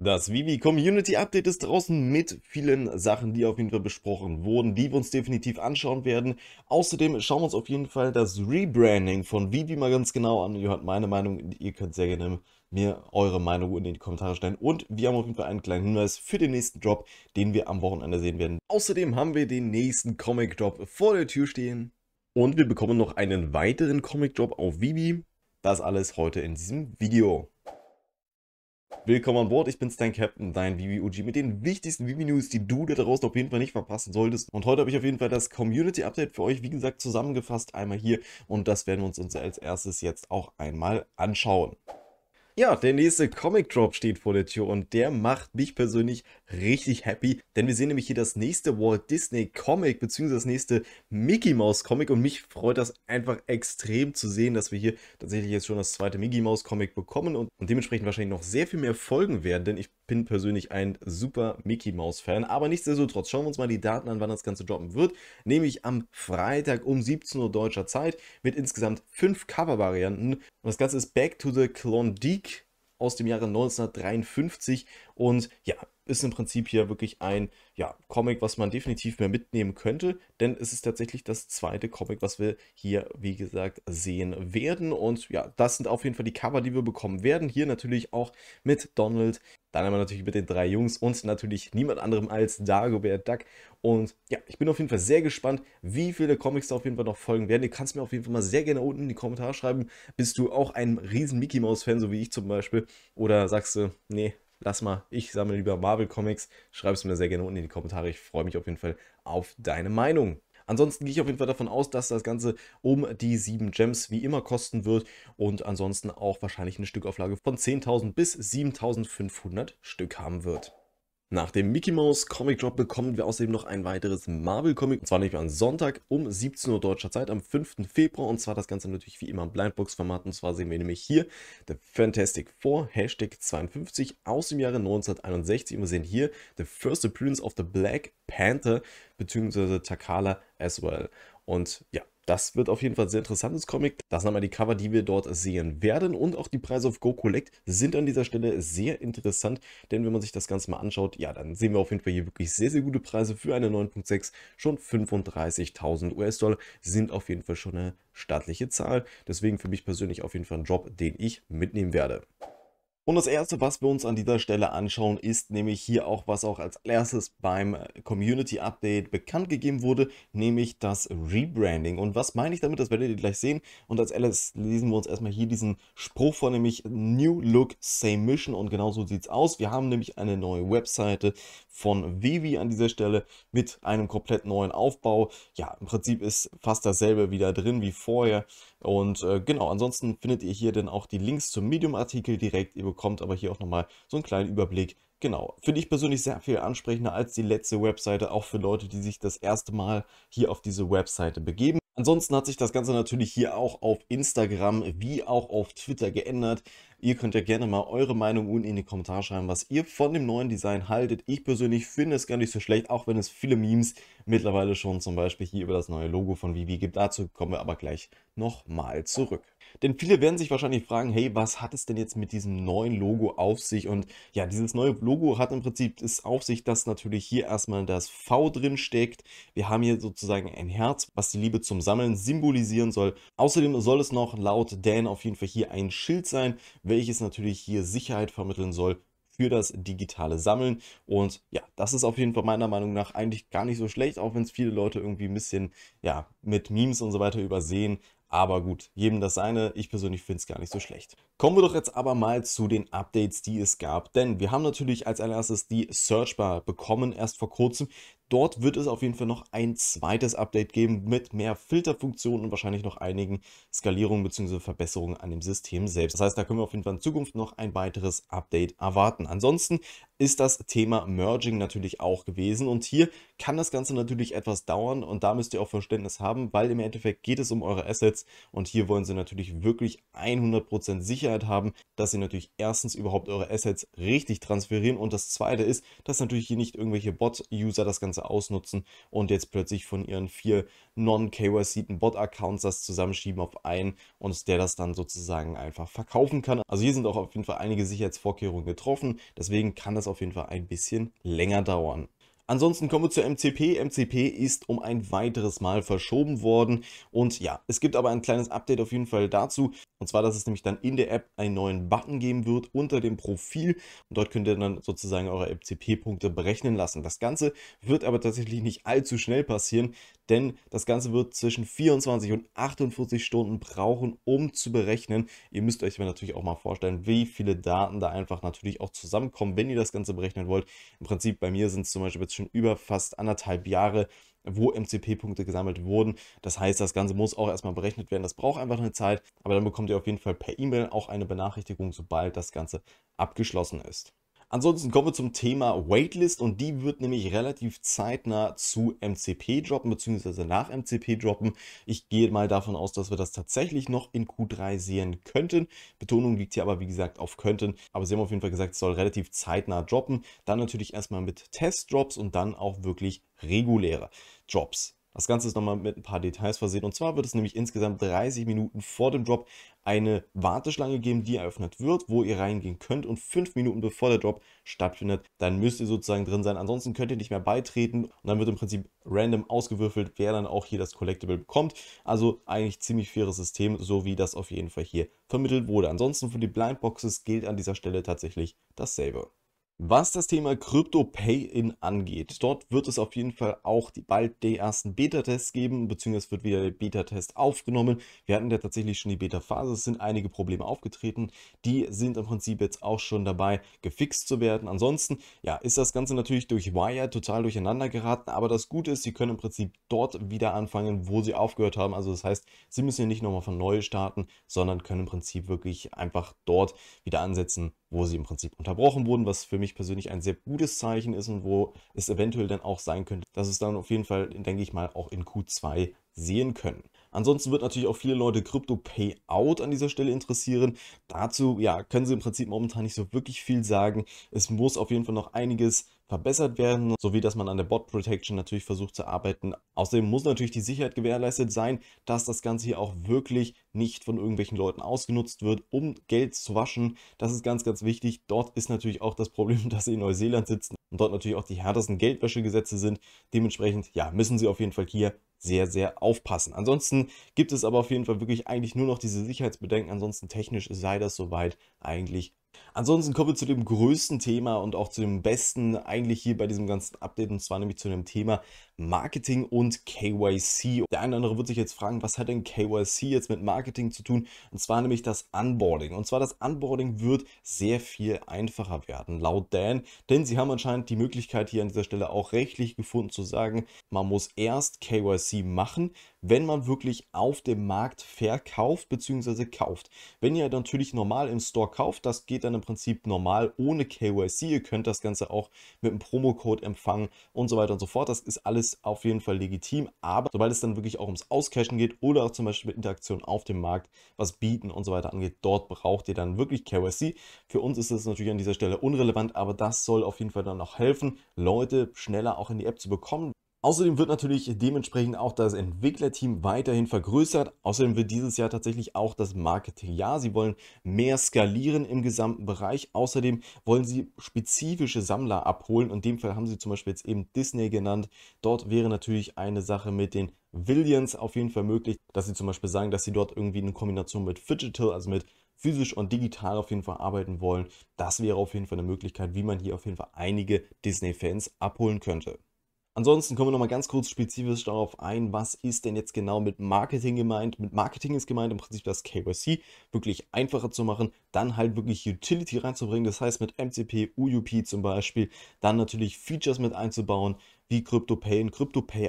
Das Vivi Community Update ist draußen mit vielen Sachen, die auf jeden Fall besprochen wurden, die wir uns definitiv anschauen werden. Außerdem schauen wir uns auf jeden Fall das Rebranding von Vivi mal ganz genau an. Ihr hört meine Meinung, ihr könnt sehr gerne mir eure Meinung in die Kommentare stellen. Und wir haben auf jeden Fall einen kleinen Hinweis für den nächsten Drop, den wir am Wochenende sehen werden. Außerdem haben wir den nächsten Comic Drop vor der Tür stehen. Und wir bekommen noch einen weiteren Comic Drop auf Vivi. Das alles heute in diesem Video. Willkommen an Bord, ich bin's dein Captain, dein VBUG mit den wichtigsten VB-News, die du da draußen auf jeden Fall nicht verpassen solltest. Und heute habe ich auf jeden Fall das Community-Update für euch, wie gesagt, zusammengefasst einmal hier und das werden wir uns als erstes jetzt auch einmal anschauen. Ja, der nächste Comic Drop steht vor der Tür und der macht mich persönlich richtig happy, denn wir sehen nämlich hier das nächste Walt Disney Comic bzw. das nächste Mickey Mouse Comic und mich freut das einfach extrem zu sehen, dass wir hier tatsächlich jetzt schon das zweite Mickey Mouse Comic bekommen und, und dementsprechend wahrscheinlich noch sehr viel mehr folgen werden, denn ich bin persönlich ein super Mickey Mouse Fan. Aber nichtsdestotrotz schauen wir uns mal die Daten an, wann das Ganze droppen wird. Nämlich am Freitag um 17 Uhr deutscher Zeit mit insgesamt fünf Cover-Varianten. Und das Ganze ist Back to the Klondike aus dem Jahre 1953. Und ja, ist im Prinzip hier wirklich ein ja, Comic, was man definitiv mehr mitnehmen könnte, denn es ist tatsächlich das zweite Comic, was wir hier, wie gesagt, sehen werden. Und ja, das sind auf jeden Fall die Cover, die wir bekommen werden. Hier natürlich auch mit Donald, dann haben wir natürlich mit den drei Jungs und natürlich niemand anderem als Dagobert Duck. Und ja, ich bin auf jeden Fall sehr gespannt, wie viele Comics da auf jeden Fall noch folgen werden. Ihr kannst mir auf jeden Fall mal sehr gerne unten in die Kommentare schreiben. Bist du auch ein riesen Mickey Mouse Fan, so wie ich zum Beispiel? Oder sagst du, nee, lass mal, ich sammle lieber Marvel-Comics. Schreib es mir sehr gerne unten in die Kommentare. Ich freue mich auf jeden Fall auf deine Meinung. Ansonsten gehe ich auf jeden Fall davon aus, dass das Ganze um die 7 Gems wie immer kosten wird und ansonsten auch wahrscheinlich eine Stückauflage von 10.000 bis 7.500 Stück haben wird. Nach dem Mickey Mouse Comic Drop bekommen wir außerdem noch ein weiteres Marvel Comic. Und zwar nicht mehr am Sonntag um 17 Uhr deutscher Zeit, am 5. Februar. Und zwar das Ganze natürlich wie immer im Blindbox Format. Und zwar sehen wir nämlich hier The Fantastic Four, Hashtag 52 aus dem Jahre 1961. Und wir sehen hier The First Appearance of the Black Panther bzw. Takala as well. Und ja, das wird auf jeden Fall ein sehr interessantes Comic. Das sind einmal die Cover, die wir dort sehen werden. Und auch die Preise auf Go Collect sind an dieser Stelle sehr interessant. Denn wenn man sich das Ganze mal anschaut, ja, dann sehen wir auf jeden Fall hier wirklich sehr, sehr gute Preise für eine 9.6. Schon 35.000 US-Dollar sind auf jeden Fall schon eine staatliche Zahl. Deswegen für mich persönlich auf jeden Fall ein Job, den ich mitnehmen werde. Und das erste, was wir uns an dieser Stelle anschauen, ist nämlich hier auch, was auch als erstes beim äh, Community Update bekannt gegeben wurde, nämlich das Rebranding. Und was meine ich damit, das werdet ihr gleich sehen. Und als erstes lesen wir uns erstmal hier diesen Spruch von, nämlich New Look, Same Mission. Und genau so sieht es aus. Wir haben nämlich eine neue Webseite von Vivi an dieser Stelle mit einem komplett neuen Aufbau. Ja, im Prinzip ist fast dasselbe wieder drin wie vorher. Und äh, genau, ansonsten findet ihr hier dann auch die Links zum Medium-Artikel direkt. Ihr bekommt aber hier auch nochmal so einen kleinen Überblick. Genau, finde ich persönlich sehr viel ansprechender als die letzte Webseite, auch für Leute, die sich das erste Mal hier auf diese Webseite begeben. Ansonsten hat sich das Ganze natürlich hier auch auf Instagram wie auch auf Twitter geändert. Ihr könnt ja gerne mal eure Meinung unten in die Kommentare schreiben, was ihr von dem neuen Design haltet. Ich persönlich finde es gar nicht so schlecht, auch wenn es viele Memes mittlerweile schon zum Beispiel hier über das neue Logo von Vivi gibt. Dazu kommen wir aber gleich nochmal zurück. Denn viele werden sich wahrscheinlich fragen, hey, was hat es denn jetzt mit diesem neuen Logo auf sich? Und ja, dieses neue Logo hat im Prinzip es auf sich, dass natürlich hier erstmal das V drin steckt. Wir haben hier sozusagen ein Herz, was die Liebe zum Sammeln symbolisieren soll. Außerdem soll es noch laut Dan auf jeden Fall hier ein Schild sein, welches natürlich hier Sicherheit vermitteln soll für das digitale Sammeln. Und ja, das ist auf jeden Fall meiner Meinung nach eigentlich gar nicht so schlecht, auch wenn es viele Leute irgendwie ein bisschen ja, mit Memes und so weiter übersehen. Aber gut, jedem das seine. Ich persönlich finde es gar nicht so schlecht. Kommen wir doch jetzt aber mal zu den Updates, die es gab. Denn wir haben natürlich als allererstes die Searchbar bekommen, erst vor kurzem. Dort wird es auf jeden Fall noch ein zweites Update geben mit mehr Filterfunktionen und wahrscheinlich noch einigen Skalierungen bzw. Verbesserungen an dem System selbst. Das heißt, da können wir auf jeden Fall in Zukunft noch ein weiteres Update erwarten. Ansonsten ist das Thema Merging natürlich auch gewesen und hier kann das Ganze natürlich etwas dauern und da müsst ihr auch Verständnis haben, weil im Endeffekt geht es um eure Assets und hier wollen sie natürlich wirklich 100% Sicherheit haben, dass sie natürlich erstens überhaupt eure Assets richtig transferieren und das zweite ist, dass natürlich hier nicht irgendwelche Bot-User das Ganze Ganze ausnutzen und jetzt plötzlich von ihren vier non kyc Bot-Accounts das zusammenschieben auf einen und der das dann sozusagen einfach verkaufen kann. Also hier sind auch auf jeden Fall einige Sicherheitsvorkehrungen getroffen, deswegen kann das auf jeden Fall ein bisschen länger dauern. Ansonsten kommen wir zur MCP. MCP ist um ein weiteres Mal verschoben worden. Und ja, es gibt aber ein kleines Update auf jeden Fall dazu. Und zwar, dass es nämlich dann in der App einen neuen Button geben wird unter dem Profil. Und dort könnt ihr dann sozusagen eure MCP-Punkte berechnen lassen. Das Ganze wird aber tatsächlich nicht allzu schnell passieren, denn das Ganze wird zwischen 24 und 48 Stunden brauchen, um zu berechnen. Ihr müsst euch natürlich auch mal vorstellen, wie viele Daten da einfach natürlich auch zusammenkommen, wenn ihr das Ganze berechnen wollt. Im Prinzip bei mir sind es zum Beispiel jetzt schon über fast anderthalb Jahre, wo MCP-Punkte gesammelt wurden. Das heißt, das Ganze muss auch erstmal berechnet werden. Das braucht einfach eine Zeit, aber dann bekommt ihr auf jeden Fall per E-Mail auch eine Benachrichtigung, sobald das Ganze abgeschlossen ist. Ansonsten kommen wir zum Thema Waitlist und die wird nämlich relativ zeitnah zu MCP droppen bzw. nach MCP droppen. Ich gehe mal davon aus, dass wir das tatsächlich noch in Q3 sehen könnten. Betonung liegt hier aber wie gesagt auf könnten, aber sie haben auf jeden Fall gesagt, es soll relativ zeitnah droppen. Dann natürlich erstmal mit Testdrops und dann auch wirklich reguläre Drops. Das Ganze ist nochmal mit ein paar Details versehen. Und zwar wird es nämlich insgesamt 30 Minuten vor dem Drop eine Warteschlange geben, die eröffnet wird, wo ihr reingehen könnt. Und 5 Minuten bevor der Drop stattfindet, dann müsst ihr sozusagen drin sein. Ansonsten könnt ihr nicht mehr beitreten. Und dann wird im Prinzip random ausgewürfelt, wer dann auch hier das Collectible bekommt. Also eigentlich ziemlich faires System, so wie das auf jeden Fall hier vermittelt wurde. Ansonsten für die Blindboxes gilt an dieser Stelle tatsächlich dasselbe. Was das Thema Crypto Pay-In angeht, dort wird es auf jeden Fall auch die, bald die ersten Beta-Tests geben, beziehungsweise wird wieder der Beta-Test aufgenommen. Wir hatten ja tatsächlich schon die Beta-Phase, es sind einige Probleme aufgetreten, die sind im Prinzip jetzt auch schon dabei, gefixt zu werden. Ansonsten, ja, ist das Ganze natürlich durch Wire total durcheinander geraten, aber das Gute ist, Sie können im Prinzip dort wieder anfangen, wo Sie aufgehört haben. Also das heißt, Sie müssen ja nicht nochmal von neu starten, sondern können im Prinzip wirklich einfach dort wieder ansetzen, wo sie im Prinzip unterbrochen wurden, was für mich persönlich ein sehr gutes Zeichen ist und wo es eventuell dann auch sein könnte, dass es dann auf jeden Fall, denke ich mal, auch in Q2 sehen können. Ansonsten wird natürlich auch viele Leute Crypto Payout an dieser Stelle interessieren. Dazu ja, können sie im Prinzip momentan nicht so wirklich viel sagen. Es muss auf jeden Fall noch einiges verbessert werden, sowie dass man an der Bot Protection natürlich versucht zu arbeiten. Außerdem muss natürlich die Sicherheit gewährleistet sein, dass das Ganze hier auch wirklich nicht von irgendwelchen Leuten ausgenutzt wird, um Geld zu waschen. Das ist ganz, ganz wichtig. Dort ist natürlich auch das Problem, dass sie in Neuseeland sitzen und dort natürlich auch die härtesten Geldwäschegesetze sind. Dementsprechend, ja, müssen sie auf jeden Fall hier sehr, sehr aufpassen. Ansonsten gibt es aber auf jeden Fall wirklich eigentlich nur noch diese Sicherheitsbedenken. Ansonsten technisch sei das soweit eigentlich Ansonsten kommen wir zu dem größten Thema und auch zu dem besten eigentlich hier bei diesem ganzen Update und zwar nämlich zu dem Thema Marketing und KYC. Der eine oder andere wird sich jetzt fragen, was hat denn KYC jetzt mit Marketing zu tun? Und zwar nämlich das Onboarding. Und zwar das Onboarding wird sehr viel einfacher werden, laut Dan, denn sie haben anscheinend die Möglichkeit hier an dieser Stelle auch rechtlich gefunden zu sagen, man muss erst KYC machen, wenn man wirklich auf dem Markt verkauft bzw. kauft. Wenn ihr natürlich normal im Store kauft, das geht dann im Prinzip normal ohne KYC. Ihr könnt das Ganze auch mit einem Promocode empfangen und so weiter und so fort. Das ist alles auf jeden Fall legitim. Aber sobald es dann wirklich auch ums Auscashen geht oder auch zum Beispiel mit Interaktion auf dem Markt, was Bieten und so weiter angeht, dort braucht ihr dann wirklich KYC. Für uns ist das natürlich an dieser Stelle unrelevant, aber das soll auf jeden Fall dann auch helfen, Leute schneller auch in die App zu bekommen. Außerdem wird natürlich dementsprechend auch das Entwicklerteam weiterhin vergrößert. Außerdem wird dieses Jahr tatsächlich auch das Marketingjahr. Sie wollen mehr skalieren im gesamten Bereich. Außerdem wollen sie spezifische Sammler abholen. In dem Fall haben sie zum Beispiel jetzt eben Disney genannt. Dort wäre natürlich eine Sache mit den Villians auf jeden Fall möglich, dass sie zum Beispiel sagen, dass sie dort irgendwie eine Kombination mit Digital, also mit physisch und digital auf jeden Fall arbeiten wollen. Das wäre auf jeden Fall eine Möglichkeit, wie man hier auf jeden Fall einige Disney-Fans abholen könnte. Ansonsten kommen wir nochmal ganz kurz spezifisch darauf ein, was ist denn jetzt genau mit Marketing gemeint. Mit Marketing ist gemeint im Prinzip das KYC wirklich einfacher zu machen, dann halt wirklich Utility reinzubringen, das heißt mit MCP, UUP zum Beispiel, dann natürlich Features mit einzubauen, wie Crypto Pay CryptoPay, ein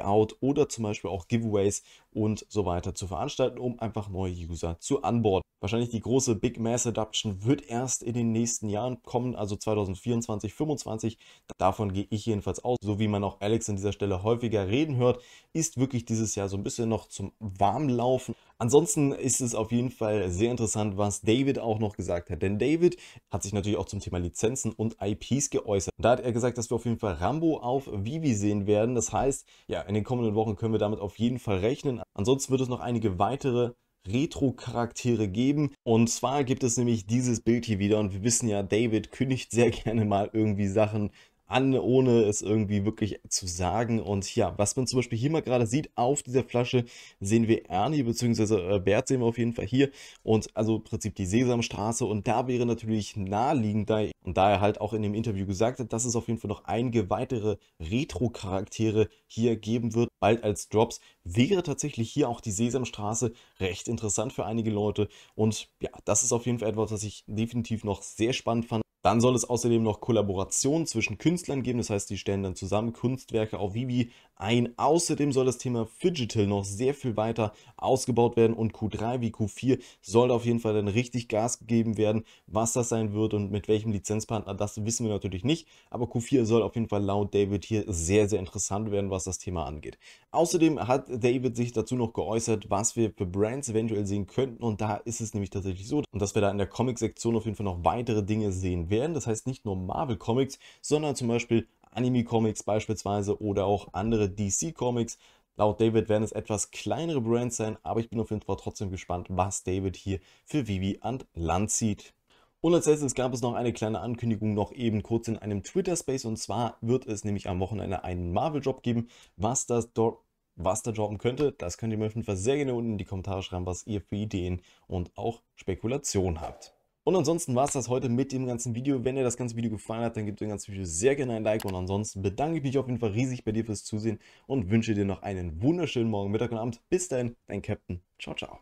CryptoPayout oder zum Beispiel auch Giveaways und so weiter zu veranstalten, um einfach neue User zu onboarden. Wahrscheinlich die große Big Mass Adoption wird erst in den nächsten Jahren kommen, also 2024, 2025. Davon gehe ich jedenfalls aus. So wie man auch Alex an dieser Stelle häufiger reden hört, ist wirklich dieses Jahr so ein bisschen noch zum Warmlaufen. Ansonsten ist es auf jeden Fall sehr interessant, was David auch noch gesagt hat. Denn David hat sich natürlich auch zum Thema Lizenzen und IPs geäußert. Da hat er gesagt, dass wir auf jeden Fall Rambo auf Vivi sehen werden. Das heißt, ja, in den kommenden Wochen können wir damit auf jeden Fall rechnen. Ansonsten wird es noch einige weitere Retro-Charaktere geben. Und zwar gibt es nämlich dieses Bild hier wieder. Und wir wissen ja, David kündigt sehr gerne mal irgendwie Sachen an, ohne es irgendwie wirklich zu sagen. Und ja, was man zum Beispiel hier mal gerade sieht, auf dieser Flasche sehen wir Ernie, beziehungsweise äh, Bert sehen wir auf jeden Fall hier. Und also im Prinzip die Sesamstraße. Und da wäre natürlich naheliegend, da, und da er halt auch in dem Interview gesagt hat, dass es auf jeden Fall noch einige weitere Retro-Charaktere hier geben wird, bald als Drops, wäre tatsächlich hier auch die Sesamstraße recht interessant für einige Leute. Und ja, das ist auf jeden Fall etwas, was ich definitiv noch sehr spannend fand. Dann soll es außerdem noch Kollaborationen zwischen Künstlern geben, das heißt, die stellen dann zusammen Kunstwerke auf Vivi ein. Außerdem soll das Thema Fidgetal noch sehr viel weiter ausgebaut werden und Q3 wie Q4 soll auf jeden Fall dann richtig Gas gegeben werden. Was das sein wird und mit welchem Lizenzpartner, das wissen wir natürlich nicht. Aber Q4 soll auf jeden Fall laut David hier sehr, sehr interessant werden, was das Thema angeht. Außerdem hat David sich dazu noch geäußert, was wir für Brands eventuell sehen könnten. Und da ist es nämlich tatsächlich so, dass wir da in der Comic-Sektion auf jeden Fall noch weitere Dinge sehen werden. Das heißt nicht nur Marvel Comics, sondern zum Beispiel Anime-Comics beispielsweise oder auch andere DC-Comics. Laut David werden es etwas kleinere Brands sein, aber ich bin auf jeden Fall trotzdem gespannt, was David hier für Vivi an Land zieht. Und als letztes gab es noch eine kleine Ankündigung, noch eben kurz in einem Twitter-Space. Und zwar wird es nämlich am Wochenende einen Marvel-Job geben. Was das dort was da droppen könnte, das könnt ihr mir auf jeden Fall sehr gerne unten in die Kommentare schreiben, was ihr für Ideen und auch Spekulationen habt. Und ansonsten war es das heute mit dem ganzen Video. Wenn dir das ganze Video gefallen hat, dann gib dem ganzen Video sehr gerne ein Like. Und ansonsten bedanke ich mich auf jeden Fall riesig bei dir fürs Zusehen und wünsche dir noch einen wunderschönen Morgen, Mittag und Abend. Bis dahin, dein Captain. Ciao, ciao.